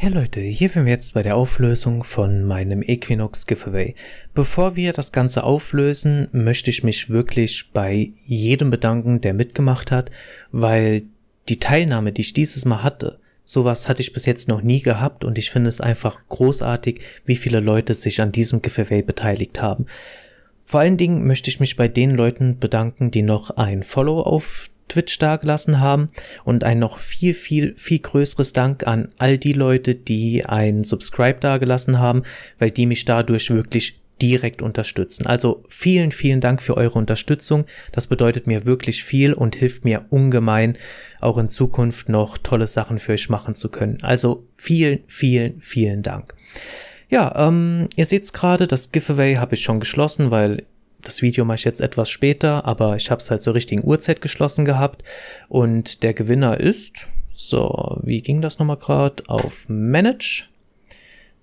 Hey Leute, hier sind wir jetzt bei der Auflösung von meinem Equinox Giveaway. Bevor wir das Ganze auflösen, möchte ich mich wirklich bei jedem bedanken, der mitgemacht hat, weil die Teilnahme, die ich dieses Mal hatte, sowas hatte ich bis jetzt noch nie gehabt und ich finde es einfach großartig, wie viele Leute sich an diesem Giveaway beteiligt haben. Vor allen Dingen möchte ich mich bei den Leuten bedanken, die noch ein Follow auf Twitch dagelassen haben und ein noch viel, viel, viel größeres Dank an all die Leute, die ein Subscribe dagelassen haben, weil die mich dadurch wirklich direkt unterstützen. Also vielen, vielen Dank für eure Unterstützung. Das bedeutet mir wirklich viel und hilft mir ungemein, auch in Zukunft noch tolle Sachen für euch machen zu können. Also vielen, vielen, vielen Dank. Ja, ähm, ihr seht es gerade, das Giveaway habe ich schon geschlossen, weil das Video mache ich jetzt etwas später, aber ich habe es halt zur richtigen Uhrzeit geschlossen gehabt. Und der Gewinner ist, so, wie ging das nochmal gerade? Auf Manage.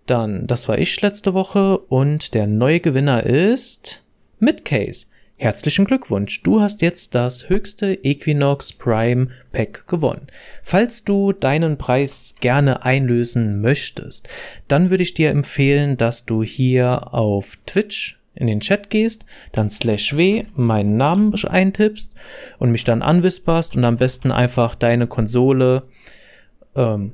Dann, das war ich letzte Woche und der neue Gewinner ist Midcase. Herzlichen Glückwunsch, du hast jetzt das höchste Equinox Prime Pack gewonnen. Falls du deinen Preis gerne einlösen möchtest, dann würde ich dir empfehlen, dass du hier auf Twitch in den Chat gehst, dann slash w meinen Namen eintippst und mich dann anwisperst und am besten einfach deine Konsole, ähm,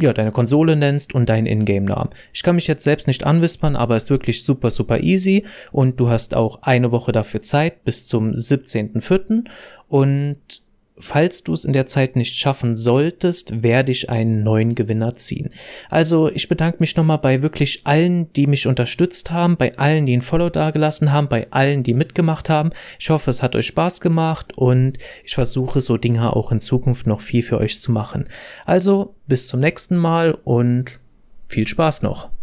ja, deine Konsole nennst und deinen Ingame-Namen. Ich kann mich jetzt selbst nicht anwispern, aber ist wirklich super, super easy und du hast auch eine Woche dafür Zeit bis zum 17.04. und Falls du es in der Zeit nicht schaffen solltest, werde ich einen neuen Gewinner ziehen. Also ich bedanke mich nochmal bei wirklich allen, die mich unterstützt haben, bei allen, die ein Follow dagelassen haben, bei allen, die mitgemacht haben. Ich hoffe, es hat euch Spaß gemacht und ich versuche so Dinge auch in Zukunft noch viel für euch zu machen. Also bis zum nächsten Mal und viel Spaß noch.